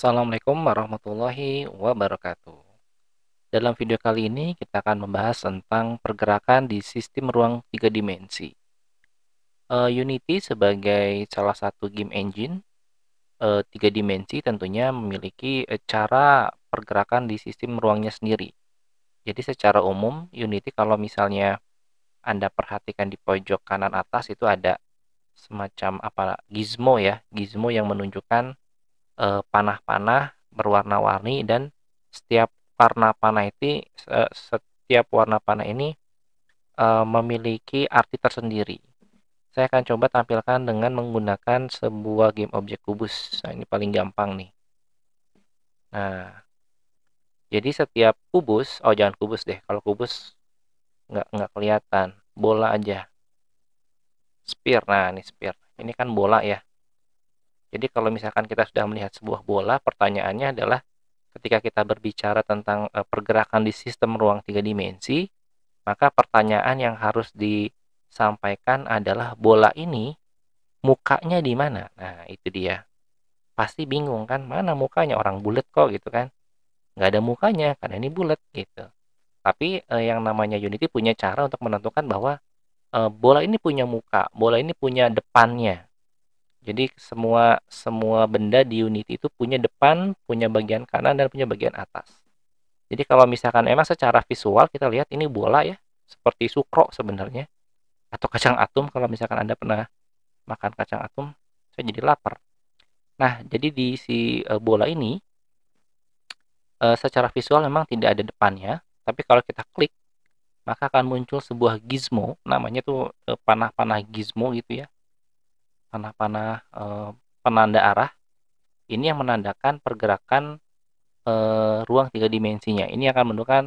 Assalamualaikum warahmatullahi wabarakatuh. Dalam video kali ini kita akan membahas tentang pergerakan di sistem ruang tiga dimensi. Uh, Unity sebagai salah satu game engine uh, tiga dimensi tentunya memiliki eh, cara pergerakan di sistem ruangnya sendiri. Jadi secara umum Unity kalau misalnya Anda perhatikan di pojok kanan atas itu ada semacam apa gizmo ya, gizmo yang menunjukkan Eh, panah-panah berwarna-warni dan setiap warna panah itu eh, setiap warna panah ini eh, memiliki arti tersendiri. Saya akan coba tampilkan dengan menggunakan sebuah game objek kubus. Nah, ini paling gampang nih. Nah, jadi setiap kubus, oh jangan kubus deh. Kalau kubus nggak nggak kelihatan, bola aja. Spear, nah ini spear. Ini kan bola ya. Jadi kalau misalkan kita sudah melihat sebuah bola, pertanyaannya adalah ketika kita berbicara tentang eh, pergerakan di sistem ruang tiga dimensi, maka pertanyaan yang harus disampaikan adalah bola ini mukanya di mana? Nah, itu dia. Pasti bingung kan, mana mukanya? Orang bulat kok gitu kan. Nggak ada mukanya karena ini bulat gitu. Tapi eh, yang namanya Unity punya cara untuk menentukan bahwa eh, bola ini punya muka, bola ini punya depannya jadi semua semua benda di unit itu punya depan, punya bagian kanan dan punya bagian atas. Jadi kalau misalkan emang secara visual kita lihat ini bola ya, seperti sukro sebenarnya atau kacang atom kalau misalkan Anda pernah makan kacang atom, saya jadi lapar. Nah, jadi di si eh, bola ini eh, secara visual memang tidak ada depannya, tapi kalau kita klik maka akan muncul sebuah gizmo, namanya tuh eh, panah-panah gizmo gitu ya panah-panah e, eh, penanda arah ini yang menandakan pergerakan e, ruang tiga dimensinya. Ini akan menunjukkan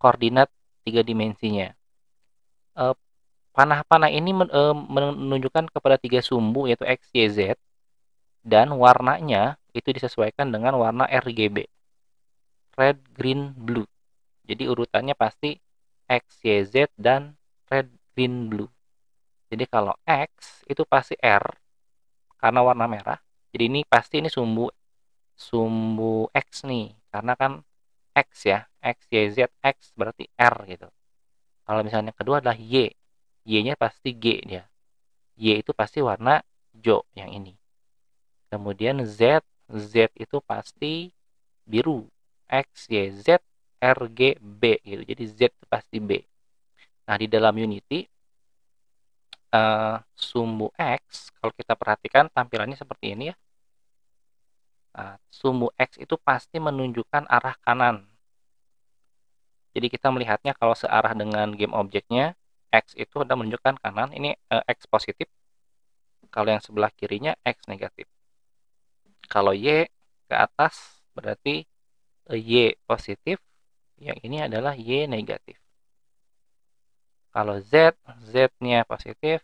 koordinat tiga dimensinya. E, eh, panah-panah ini men, e, menunjukkan kepada tiga sumbu yaitu x, y, z dan warnanya itu disesuaikan dengan warna RGB. Red, green, blue. Jadi urutannya pasti x, y, z dan red, green, blue. Jadi kalau X itu pasti R, karena warna merah jadi ini pasti ini sumbu sumbu X nih karena kan X ya X, Y, Z, X berarti R gitu kalau misalnya yang kedua adalah Y Y nya pasti G dia Y itu pasti warna jo yang ini kemudian Z Z itu pasti biru X, Y, Z, R, G, B gitu jadi Z itu pasti B nah di dalam Unity Eh, sumbu X, kalau kita perhatikan tampilannya seperti ini ya. Nah, sumbu X itu pasti menunjukkan arah kanan. Jadi kita melihatnya kalau searah dengan game objeknya, X itu sudah menunjukkan kanan, ini eh, X positif. Kalau yang sebelah kirinya X negatif. Kalau Y ke atas berarti eh, Y positif, yang ini adalah Y negatif. Kalau Z, Z-nya positif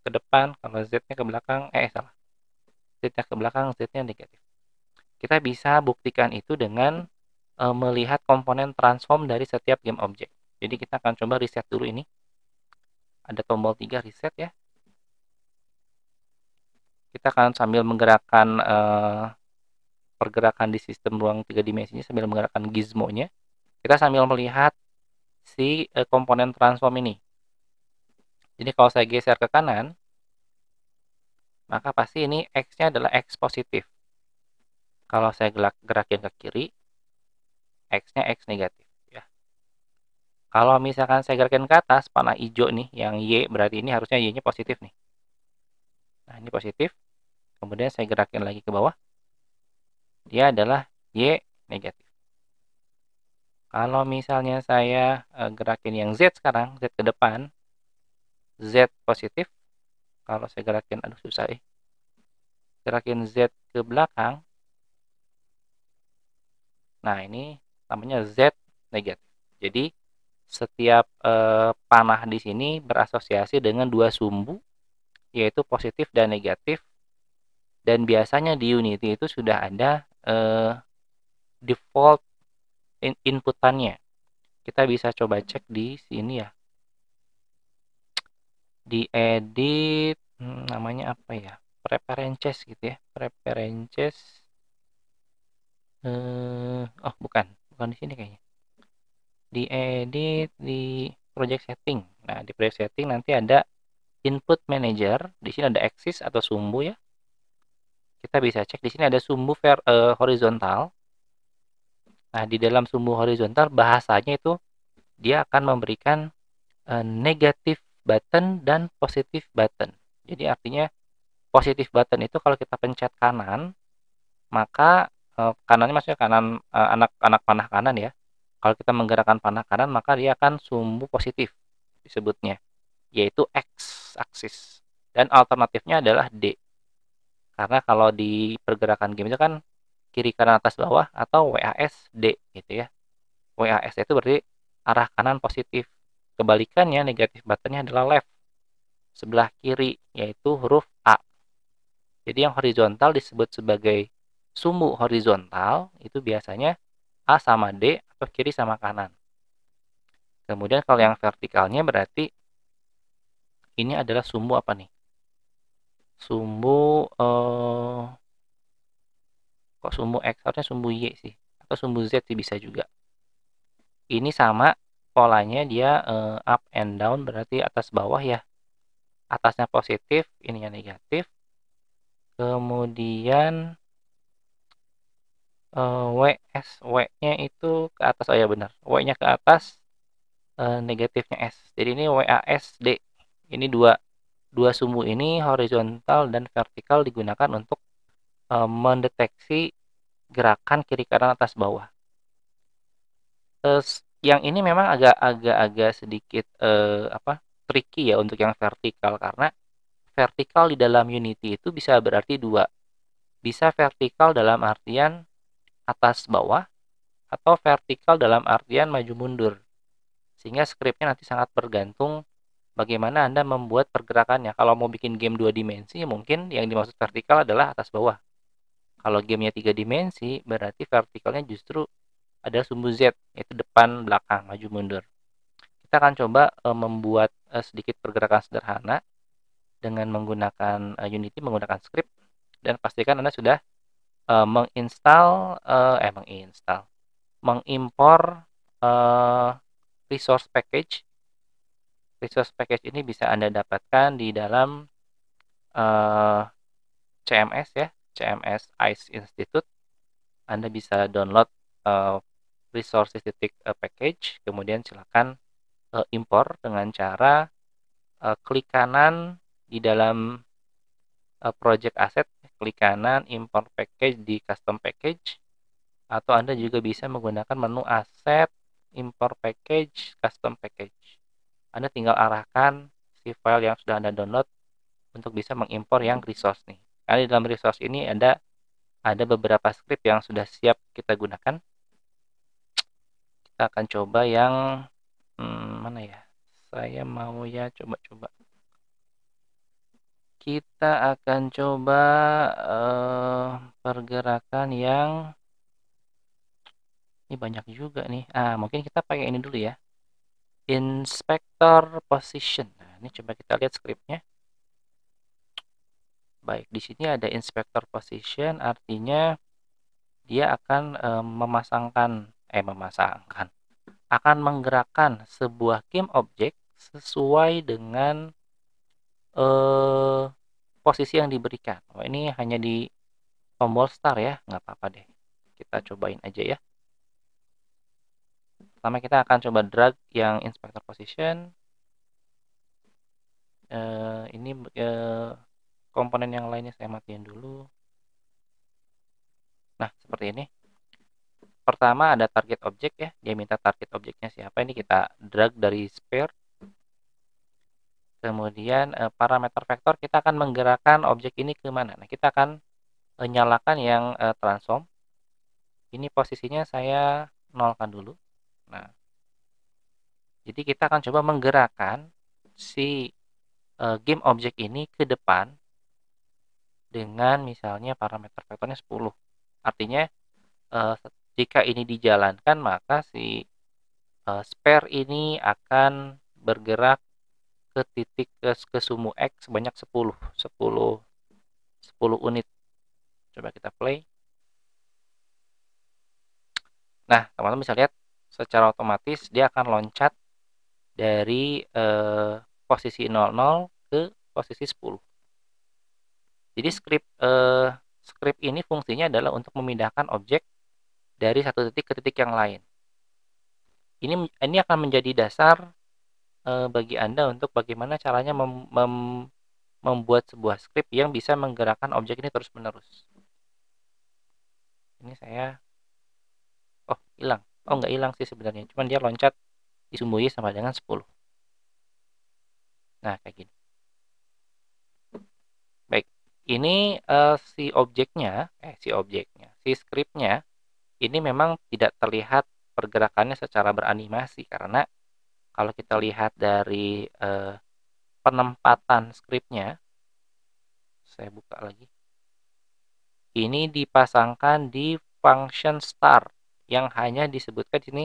ke depan, kalau Z-nya ke belakang, eh salah. Z-nya ke belakang, Z-nya negatif. Kita bisa buktikan itu dengan e, melihat komponen transform dari setiap game object. Jadi kita akan coba reset dulu ini. Ada tombol 3 reset ya. Kita akan sambil menggerakkan e, pergerakan di sistem ruang tiga dimensinya sambil menggerakkan gizmonya. Kita sambil melihat si e, komponen transform ini. Jadi kalau saya geser ke kanan, maka pasti ini X-nya adalah X positif. Kalau saya gerak gerakin ke kiri, X-nya X negatif. ya. Kalau misalkan saya gerakin ke atas, panah hijau nih, yang Y, berarti ini harusnya Y-nya positif nih. Nah, ini positif. Kemudian saya gerakin lagi ke bawah. Dia adalah Y negatif. Kalau misalnya saya eh, gerakin yang Z sekarang, Z ke depan, Z positif kalau saya gerakin aduh susah eh gerakin Z ke belakang nah ini namanya Z negatif jadi setiap eh, panah di sini berasosiasi dengan dua sumbu yaitu positif dan negatif dan biasanya di Unity itu sudah ada eh, default in inputannya kita bisa coba cek di sini ya di edit hmm, namanya apa ya preferences gitu ya preferences eh, oh bukan bukan di sini kayaknya di edit di project setting nah di project setting nanti ada input manager di sini ada axis atau sumbu ya kita bisa cek di sini ada sumbu ver, uh, horizontal nah di dalam sumbu horizontal bahasanya itu dia akan memberikan uh, negatif button dan positif button. Jadi artinya positif button itu kalau kita pencet kanan, maka eh, kanannya maksudnya kanan eh, anak anak panah kanan ya. Kalau kita menggerakkan panah kanan maka dia akan sumbu positif disebutnya, yaitu x axis. Dan alternatifnya adalah d. Karena kalau di pergerakan game itu kan kiri kanan atas bawah atau WASD gitu ya. WASD itu berarti arah kanan positif Kebalikannya negatif buttonnya adalah left, sebelah kiri, yaitu huruf A. Jadi yang horizontal disebut sebagai sumbu horizontal, itu biasanya A sama D atau kiri sama kanan. Kemudian kalau yang vertikalnya berarti ini adalah sumbu apa nih? Sumbu eh, kok sumbu X harusnya sumbu Y sih atau sumbu Z sih bisa juga. Ini sama polanya dia uh, up and down berarti atas bawah ya atasnya positif ininya negatif kemudian uh, eh, WS W-nya itu ke atas oh ya benar W-nya ke atas uh, negatifnya S jadi ini s d ini dua dua sumbu ini horizontal dan vertikal digunakan untuk uh, mendeteksi gerakan kiri kanan atas bawah Terus yang ini memang agak-agak-agak sedikit uh, apa tricky ya untuk yang vertikal karena vertikal di dalam Unity itu bisa berarti dua. Bisa vertikal dalam artian atas bawah atau vertikal dalam artian maju mundur. Sehingga skripnya nanti sangat bergantung bagaimana Anda membuat pergerakannya. Kalau mau bikin game dua dimensi, mungkin yang dimaksud vertikal adalah atas bawah. Kalau gamenya tiga dimensi, berarti vertikalnya justru ada sumbu Z yaitu depan belakang maju mundur kita akan coba e, membuat e, sedikit pergerakan sederhana dengan menggunakan e, Unity menggunakan script dan pastikan Anda sudah e, menginstal e, eh menginstal mengimpor e, resource package resource package ini bisa Anda dapatkan di dalam e, CMS ya CMS ICE Institute Anda bisa download uh, resources titik eh, package kemudian silakan uh, impor dengan cara uh, klik kanan di dalam uh, project asset klik kanan import package di custom package atau Anda juga bisa menggunakan menu asset import package custom package Anda tinggal arahkan si file yang sudah Anda download untuk bisa mengimpor yang resource nih karena di dalam resource ini ada ada beberapa script yang sudah siap kita gunakan kita akan coba yang hmm, mana ya saya mau ya coba-coba kita akan coba uh, pergerakan yang ini banyak juga nih ah mungkin kita pakai ini dulu ya inspector position nah, ini coba kita lihat scriptnya baik di sini ada inspector position artinya dia akan um, memasangkan eh memasangkan akan menggerakkan sebuah game objek sesuai dengan eh, posisi yang diberikan. Oh, ini hanya di tombol start ya, nggak apa-apa deh. Kita cobain aja ya. Pertama kita akan coba drag yang inspector position. Eh, ini eh, komponen yang lainnya saya matiin dulu. Nah, seperti ini pertama ada target objek ya dia minta target objeknya siapa ini kita drag dari sphere kemudian eh, parameter vektor kita akan menggerakkan objek ini ke mana nah kita akan eh, nyalakan yang eh, transform ini posisinya saya nolkan dulu nah jadi kita akan coba menggerakkan si eh, game objek ini ke depan dengan misalnya parameter vektornya 10 artinya eh, jika ini dijalankan, maka si e, spare ini akan bergerak ke titik ke, ke sumu X sebanyak 10, 10 10 unit. Coba kita play. Nah, teman-teman bisa lihat secara otomatis dia akan loncat dari eh, posisi 00 ke posisi 10. Jadi script eh, script ini fungsinya adalah untuk memindahkan objek dari satu titik ke titik yang lain. Ini ini akan menjadi dasar e, bagi Anda untuk bagaimana caranya mem, mem, membuat sebuah skrip yang bisa menggerakkan objek ini terus-menerus. Ini saya oh, hilang. Oh, nggak hilang sih sebenarnya, cuman dia loncat y sama dengan 10. Nah, kayak gini. Baik, ini uh, si objeknya, eh si objeknya, si scriptnya ini memang tidak terlihat pergerakannya secara beranimasi karena kalau kita lihat dari eh, penempatan skripnya saya buka lagi ini dipasangkan di function star yang hanya disebutkan di sini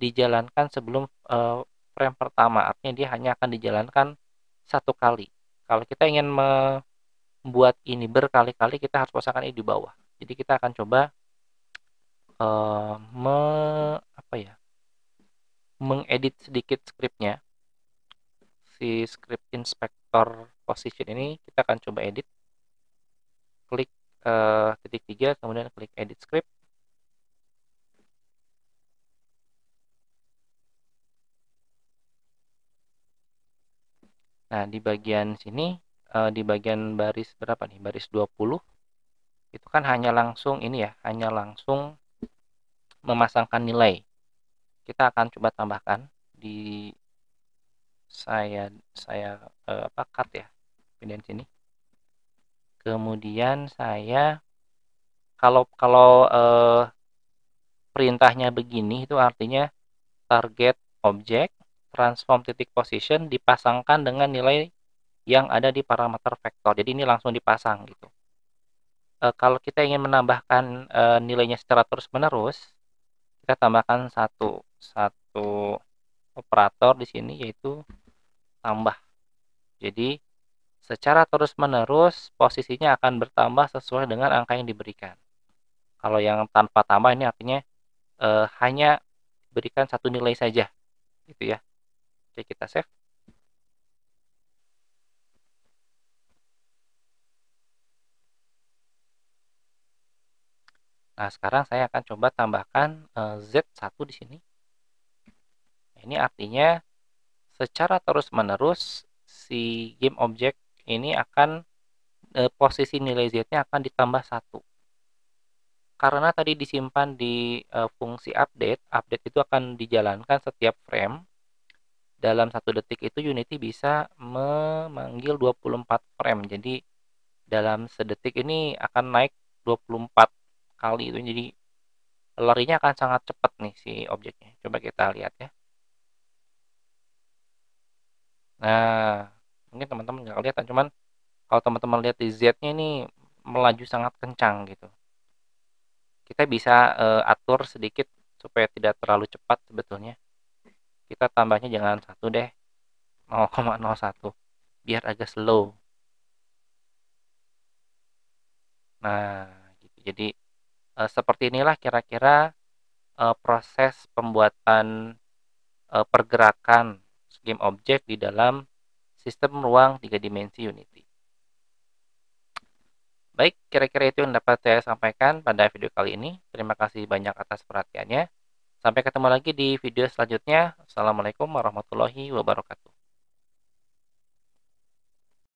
dijalankan sebelum eh, frame pertama artinya dia hanya akan dijalankan satu kali kalau kita ingin membuat ini berkali-kali kita harus pasangkan ini di bawah jadi kita akan coba me, apa ya mengedit sedikit skripnya si script inspector position ini kita akan coba edit klik uh, titik tiga kemudian klik edit script Nah, di bagian sini, di bagian baris berapa nih? Baris 20. Itu kan hanya langsung ini ya, hanya langsung memasangkan nilai kita akan coba tambahkan di saya saya eh, apa cut ya pindahin sini kemudian saya kalau kalau eh, perintahnya begini itu artinya target objek transform titik position dipasangkan dengan nilai yang ada di parameter vektor jadi ini langsung dipasang gitu e, kalau kita ingin menambahkan e, nilainya secara terus menerus kita tambahkan satu satu operator di sini yaitu tambah jadi secara terus menerus posisinya akan bertambah sesuai dengan angka yang diberikan kalau yang tanpa tambah ini artinya eh, hanya berikan satu nilai saja gitu ya oke kita save Nah, sekarang saya akan coba tambahkan eh, Z1 di sini. Ini artinya secara terus-menerus si game object ini akan eh, posisi nilai Z-nya akan ditambah satu Karena tadi disimpan di eh, fungsi update, update itu akan dijalankan setiap frame. Dalam satu detik itu Unity bisa memanggil 24 frame. Jadi dalam sedetik ini akan naik 24 kali itu jadi larinya akan sangat cepat nih si objeknya coba kita lihat ya nah mungkin teman-teman nggak lihat cuman kalau teman-teman lihat di Z-nya ini melaju sangat kencang gitu kita bisa uh, atur sedikit supaya tidak terlalu cepat sebetulnya kita tambahnya jangan satu deh 0,01 biar agak slow nah gitu jadi Eh, seperti inilah kira-kira uh, proses pembuatan uh, pergerakan game objek di dalam sistem ruang tiga dimensi Unity. Baik, kira-kira itu yang dapat saya sampaikan pada video kali ini. Terima kasih banyak atas perhatiannya. Sampai ketemu lagi di video selanjutnya. Assalamualaikum warahmatullahi wabarakatuh.